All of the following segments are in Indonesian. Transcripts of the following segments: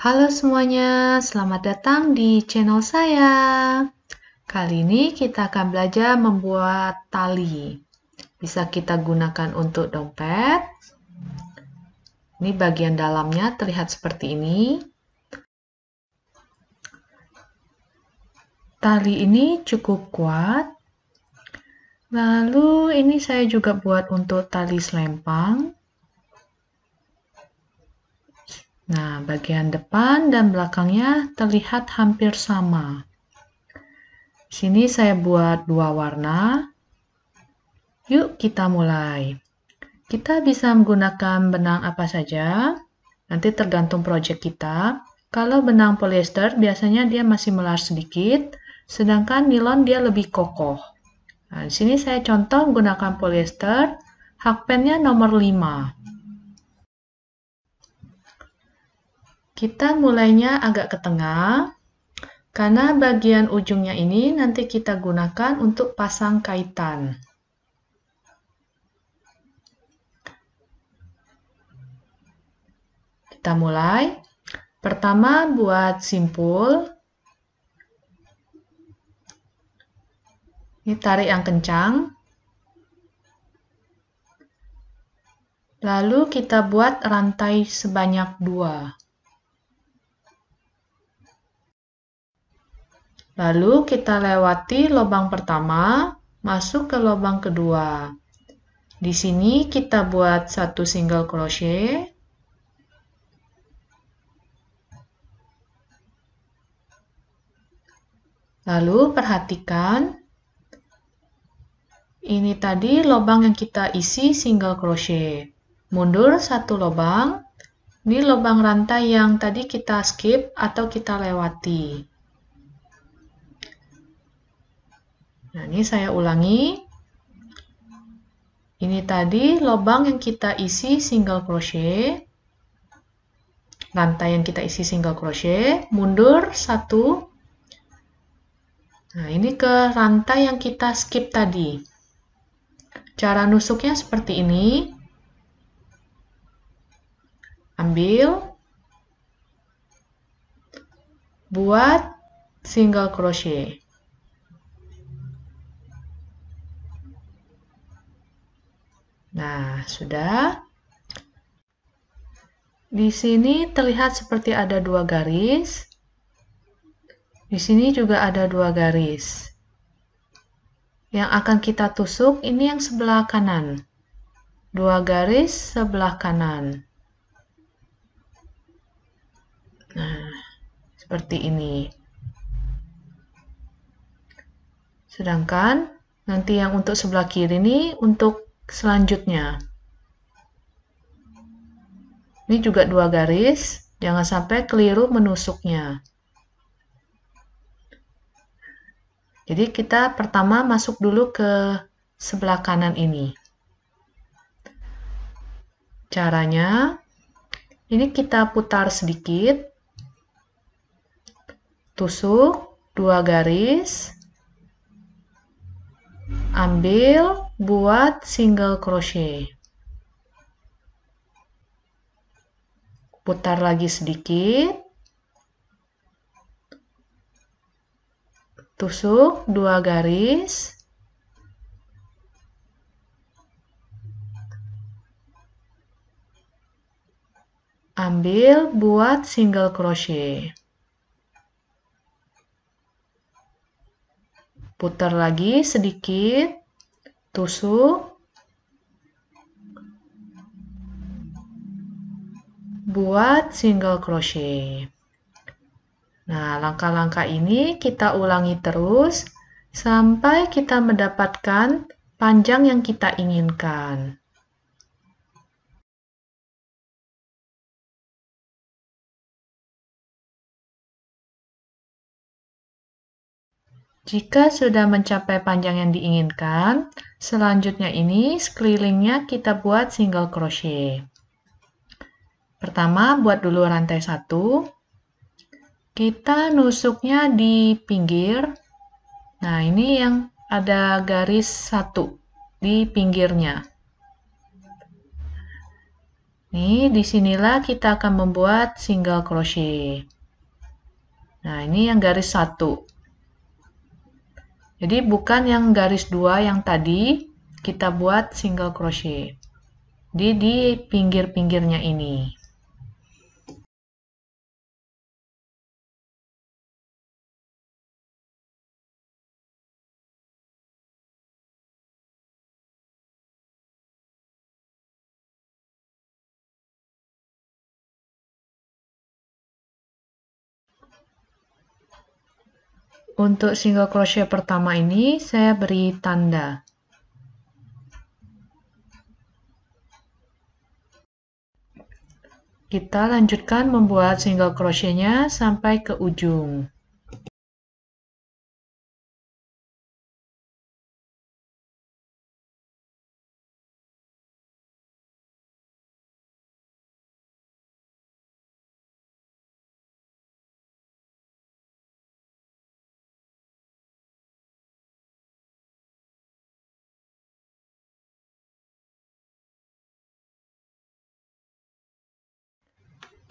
Halo semuanya, selamat datang di channel saya. Kali ini kita akan belajar membuat tali. Bisa kita gunakan untuk dompet. Ini bagian dalamnya terlihat seperti ini. Tali ini cukup kuat. Lalu ini saya juga buat untuk tali selempang. Nah, bagian depan dan belakangnya terlihat hampir sama. Di sini saya buat dua warna. Yuk kita mulai. Kita bisa menggunakan benang apa saja. Nanti tergantung proyek kita. Kalau benang polyester biasanya dia masih melar sedikit, sedangkan nilon dia lebih kokoh. Nah, di sini saya contoh menggunakan polyester, hakpennya nomor 5. Kita mulainya agak ke tengah, karena bagian ujungnya ini nanti kita gunakan untuk pasang kaitan. Kita mulai. Pertama buat simpul. Ini tarik yang kencang. Lalu kita buat rantai sebanyak dua. Lalu kita lewati lubang pertama, masuk ke lubang kedua. Di sini kita buat satu single crochet. Lalu perhatikan, ini tadi lubang yang kita isi single crochet. Mundur satu lubang, ini lubang rantai yang tadi kita skip atau kita lewati. Nah, ini saya ulangi. Ini tadi lubang yang kita isi single crochet. Rantai yang kita isi single crochet, mundur satu. Nah, ini ke rantai yang kita skip tadi. Cara nusuknya seperti ini. Ambil. Buat single crochet. Nah, sudah. Di sini terlihat seperti ada dua garis. Di sini juga ada dua garis. Yang akan kita tusuk ini yang sebelah kanan. Dua garis sebelah kanan. Nah, seperti ini. Sedangkan nanti yang untuk sebelah kiri ini untuk selanjutnya. Ini juga dua garis, jangan sampai keliru menusuknya. Jadi kita pertama masuk dulu ke sebelah kanan ini. Caranya, ini kita putar sedikit, tusuk dua garis, ambil buat single crochet putar lagi sedikit tusuk dua garis ambil buat single crochet putar lagi sedikit tusuk, buat single crochet. Nah, langkah-langkah ini kita ulangi terus sampai kita mendapatkan panjang yang kita inginkan. Jika sudah mencapai panjang yang diinginkan, selanjutnya ini sekelilingnya kita buat single crochet. Pertama, buat dulu rantai satu. Kita nusuknya di pinggir. Nah, ini yang ada garis satu di pinggirnya. Nih, disinilah kita akan membuat single crochet. Nah, ini yang garis satu. Jadi bukan yang garis dua yang tadi kita buat single crochet. Jadi di pinggir-pinggirnya ini. Untuk single crochet pertama ini saya beri tanda. Kita lanjutkan membuat single crochetnya sampai ke ujung.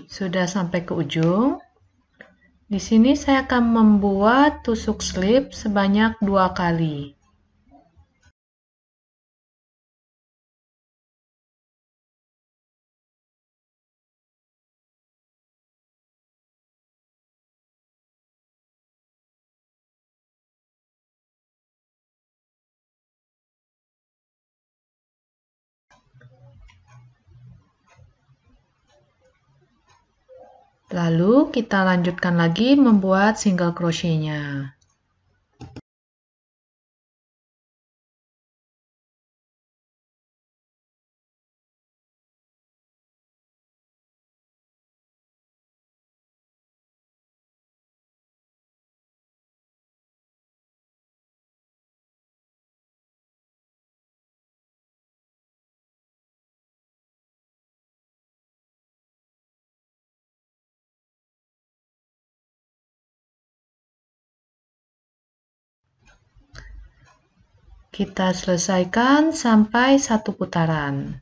Sudah sampai ke ujung. Di sini saya akan membuat tusuk slip sebanyak dua kali. Lalu kita lanjutkan lagi membuat single crochetnya. Kita selesaikan sampai satu putaran.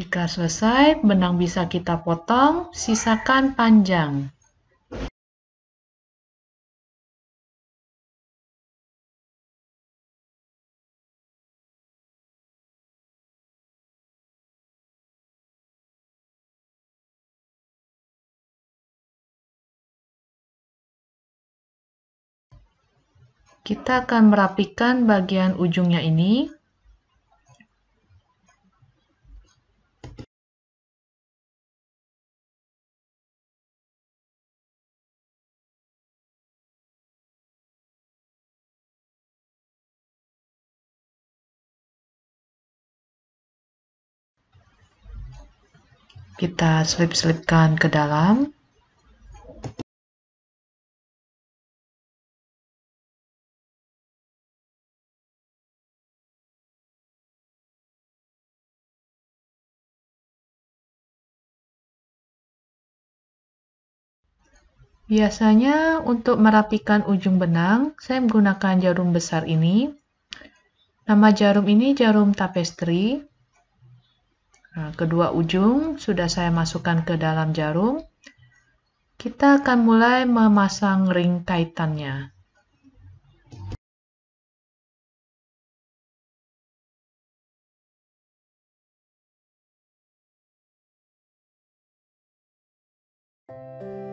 Jika selesai, benang bisa kita potong, sisakan panjang. Kita akan merapikan bagian ujungnya ini. Kita slip slipkan ke dalam. Biasanya untuk merapikan ujung benang, saya menggunakan jarum besar ini. Nama jarum ini jarum tapestri. Nah, kedua ujung sudah saya masukkan ke dalam jarum. Kita akan mulai memasang ring kaitannya. Thank you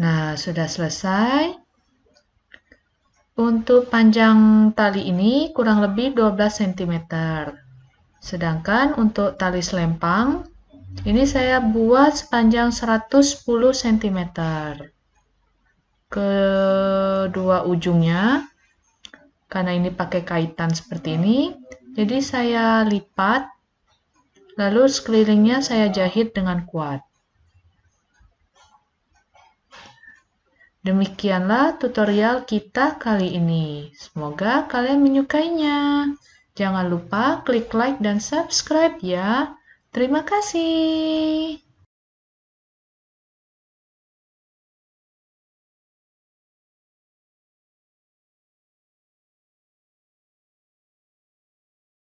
Nah, sudah selesai. Untuk panjang tali ini kurang lebih 12 cm. Sedangkan untuk tali selempang, ini saya buat sepanjang 110 cm. Kedua ujungnya, karena ini pakai kaitan seperti ini, jadi saya lipat, lalu sekelilingnya saya jahit dengan kuat. Demikianlah tutorial kita kali ini. Semoga kalian menyukainya. Jangan lupa klik like dan subscribe ya. Terima kasih.